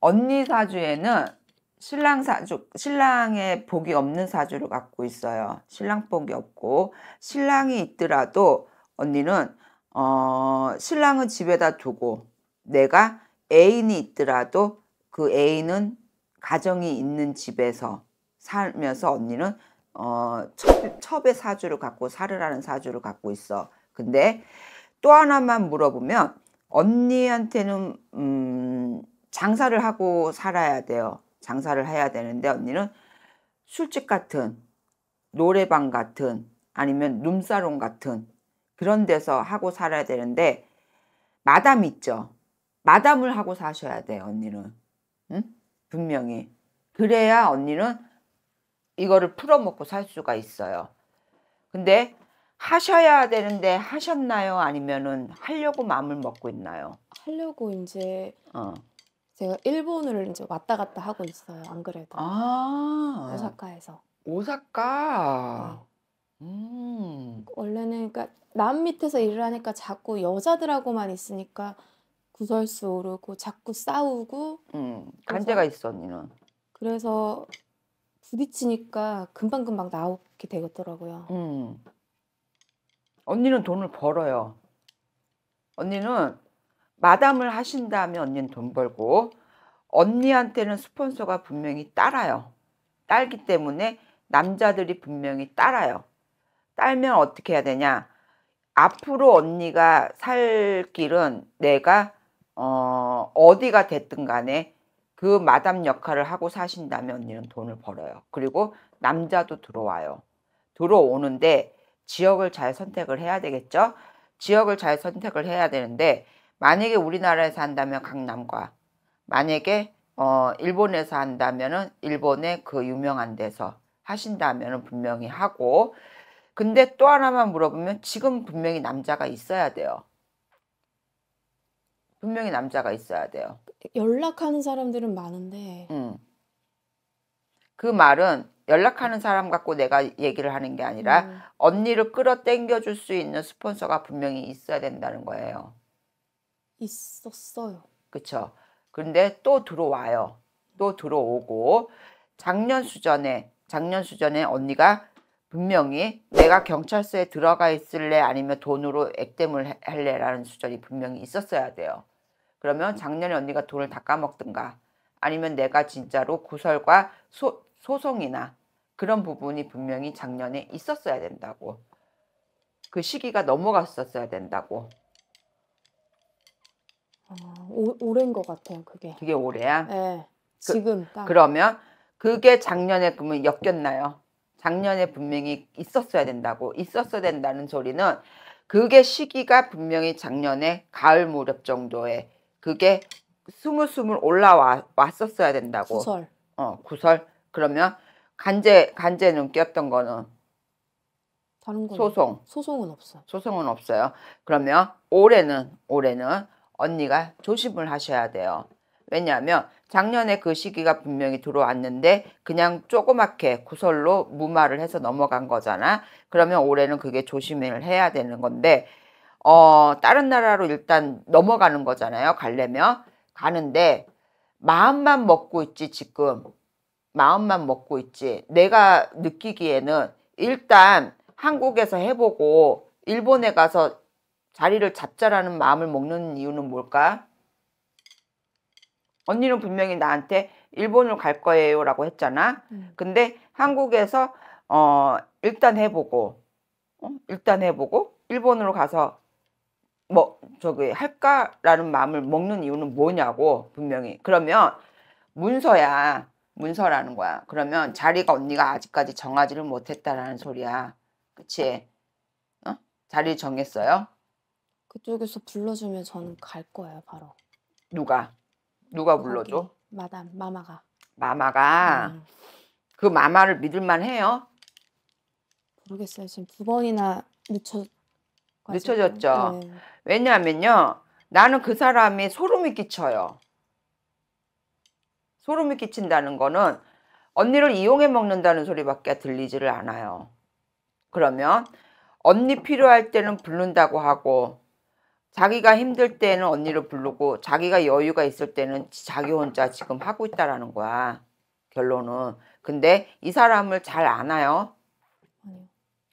언니 사주에는 신랑 사주, 신랑의 복이 없는 사주를 갖고 있어요. 신랑 복이 없고, 신랑이 있더라도 언니는, 어, 신랑은 집에다 두고, 내가 애인이 있더라도 그 애인은 가정이 있는 집에서 살면서 언니는, 어, 첩, 첩의 사주를 갖고 살으라는 사주를 갖고 있어. 근데 또 하나만 물어보면, 언니한테는, 음, 장사를 하고 살아야 돼요. 장사를 해야 되는데 언니는 술집 같은 노래방 같은 아니면 룸사롱 같은 그런 데서 하고 살아야 되는데 마담 있죠. 마담을 하고 사셔야 돼 언니는. 응? 분명히. 그래야 언니는 이거를 풀어먹고 살 수가 있어요. 근데 하셔야 되는데 하셨나요? 아니면은 하려고 마음을 먹고 있나요? 하려고 이제 어. 제가 일본을 이제 왔다 갔다 하고 있어요. 안 그래도 아 오사카에서. 오사카. 네. 음. 원래는 그러니까 남 밑에서 일을 하니까 자꾸 여자들하고만 있으니까 구설수 오르고 자꾸 싸우고. 음. 관제가 있어 언니는. 그래서 부딪히니까 금방 금방 나오게 되더라고요 음. 언니는 돈을 벌어요. 언니는 마담을 하신 다면 언니는 돈 벌고 언니한테는 스폰서가 분명히 따라요. 딸기 때문에 남자들이 분명히 따라요. 딸면 어떻게 해야 되냐? 앞으로 언니가 살 길은 내가 어, 어디가 됐든 간에 그 마담 역할을 하고 사신다면 언니는 돈을 벌어요. 그리고 남자도 들어와요. 들어오는데 지역을 잘 선택을 해야 되겠죠? 지역을 잘 선택을 해야 되는데 만약에 우리나라에서 한다면 강남과 만약에 어, 일본에서 한다면은 일본의 그 유명한 데서 하신다면은 분명히 하고 근데 또 하나만 물어보면 지금 분명히 남자가 있어야 돼요. 분명히 남자가 있어야 돼요. 연락하는 사람들은 많은데. 음. 그 말은 연락하는 사람 갖고 내가 얘기를 하는 게 아니라 음. 언니를 끌어 당겨줄 수 있는 스폰서가 분명히 있어야 된다는 거예요. 있었어요. 그렇죠. 근데 또 들어와요. 또 들어오고 작년 수전에 작년 수전에 언니가 분명히 내가 경찰서에 들어가 있을래 아니면 돈으로 액땜을 할래라는 수전이 분명히 있었어야 돼요. 그러면 작년에 언니가 돈을 다 까먹든가 아니면 내가 진짜로 구설과 소, 소송이나 그런 부분이 분명히 작년에 있었어야 된다고 그 시기가 넘어갔었어야 된다고 오, 오랜 것 같아요, 그게. 그게 올해야? 네. 그, 지금 딱. 그러면 그게 작년에 그러면 엮였나요? 작년에 분명히 있었어야 된다고 있었어야 된다는 소리는 그게 시기가 분명히 작년에 가을 무렵 정도에 그게 스물스물 올라왔었어야 된다고. 구설. 어, 구설. 그러면 간제 간제는 꼈던 거는 다른 거 소송. 소송은 없어. 소송은 없어요. 그러면 올해는 올해는 언니가 조심을 하셔야 돼요. 왜냐하면 작년에 그 시기가 분명히 들어왔는데 그냥 조그맣게 구설로 무마를 해서 넘어간 거잖아. 그러면 올해는 그게 조심을 해야 되는 건데 어 다른 나라로 일단 넘어가는 거잖아요. 가려면 가는데 마음만 먹고 있지 지금 마음만 먹고 있지 내가 느끼기에는 일단 한국에서 해보고 일본에 가서 자리를 잡자라는 마음을 먹는 이유는 뭘까? 언니는 분명히 나한테 일본을 갈 거예요 라고 했잖아. 음. 근데 한국에서 어 일단 해보고 어? 일단 해보고 일본으로 가서 뭐 저기 할까라는 마음을 먹는 이유는 뭐냐고 분명히 그러면 문서야 문서라는 거야 그러면 자리가 언니가 아직까지 정하지를 못했다라는 소리야 그치 어? 자리 정했어요 그쪽에서 불러주면 저는 갈 거예요, 바로. 누가? 누가 불러줘? 거기, 마담, 마마가. 마마가? 음. 그 마마를 믿을만 해요? 모르겠어요. 지금 두 번이나 늦춰 늦춰졌죠. 네. 왜냐하면요. 나는 그 사람이 소름이 끼쳐요. 소름이 끼친다는 거는 언니를 이용해 먹는다는 소리밖에 들리지를 않아요. 그러면 언니 필요할 때는 부른다고 하고 자기가 힘들 때는 언니를 부르고 자기가 여유가 있을 때는 자기 혼자 지금 하고 있다라는 거야. 결론은. 근데 이 사람을 잘 아나요? 아니요.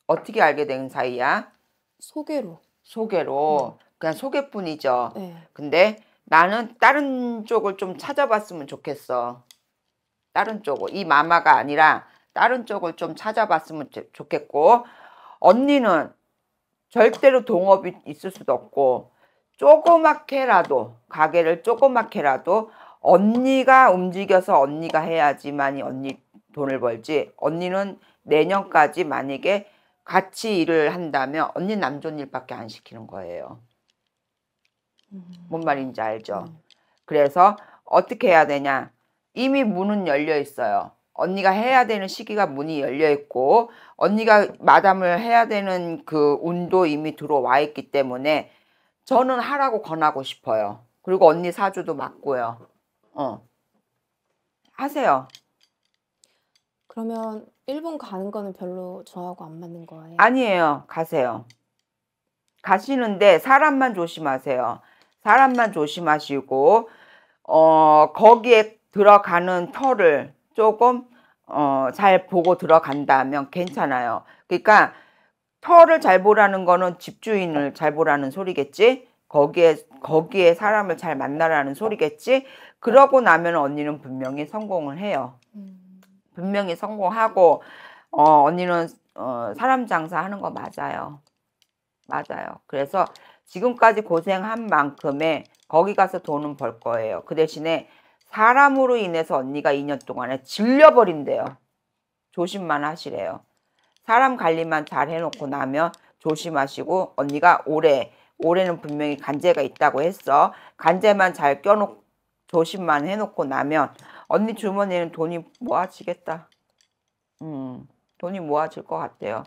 어떻게 알게 된 사이야? 소개로. 소개로. 네. 그냥 소개뿐이죠. 네. 근데 나는 다른 쪽을 좀 찾아봤으면 좋겠어. 다른 쪽을. 이 마마가 아니라 다른 쪽을 좀 찾아봤으면 좋겠고 언니는 절대로 동업이 있을 수도 없고 조그맣게라도 가게를 조그맣게라도 언니가 움직여서 언니가 해야지만 이 언니 돈을 벌지 언니는 내년까지 만약에 같이 일을 한다면 언니 남존 일밖에 안 시키는 거예요. 뭔 말인지 알죠? 음. 그래서 어떻게 해야 되냐? 이미 문은 열려 있어요. 언니가 해야 되는 시기가 문이 열려 있고 언니가 마담을 해야 되는 그 운도 이미 들어와 있기 때문에 저는 하라고 권하고 싶어요. 그리고 언니 사주도 맞고요. 어. 하세요. 그러면 일본 가는 거는 별로 저하고 안 맞는 거예요? 아니에요. 가세요. 가시는데 사람만 조심하세요. 사람만 조심하시고 어 거기에 들어가는 터를 조금 어, 잘 보고 들어간다면 괜찮아요. 그러니까 터를 잘 보라는 거는 집주인을 잘 보라는 소리겠지? 거기에 거기에 사람을 잘 만나라는 소리겠지? 그러고 나면 언니는 분명히 성공을 해요. 음. 분명히 성공하고 어, 언니는 어, 사람 장사하는 거 맞아요. 맞아요. 그래서 지금까지 고생한 만큼의 거기 가서 돈은 벌 거예요. 그 대신에 사람으로 인해서 언니가 2년 동안에 질려버린대요. 조심만 하시래요. 사람 관리만 잘 해놓고 나면 조심하시고 언니가 올해 올해는 분명히 간제가 있다고 했어. 간제만 잘 껴놓고 조심만 해놓고 나면 언니 주머니는 에 돈이 모아지겠다. 음, 돈이 모아질 것 같아요.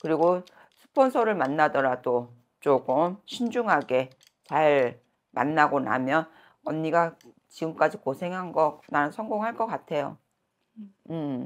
그리고 스폰서를 만나더라도 조금 신중하게 잘 만나고 나면 언니가 지금까지 고생한 거 나는 성공할 것 같아요. 음. 음.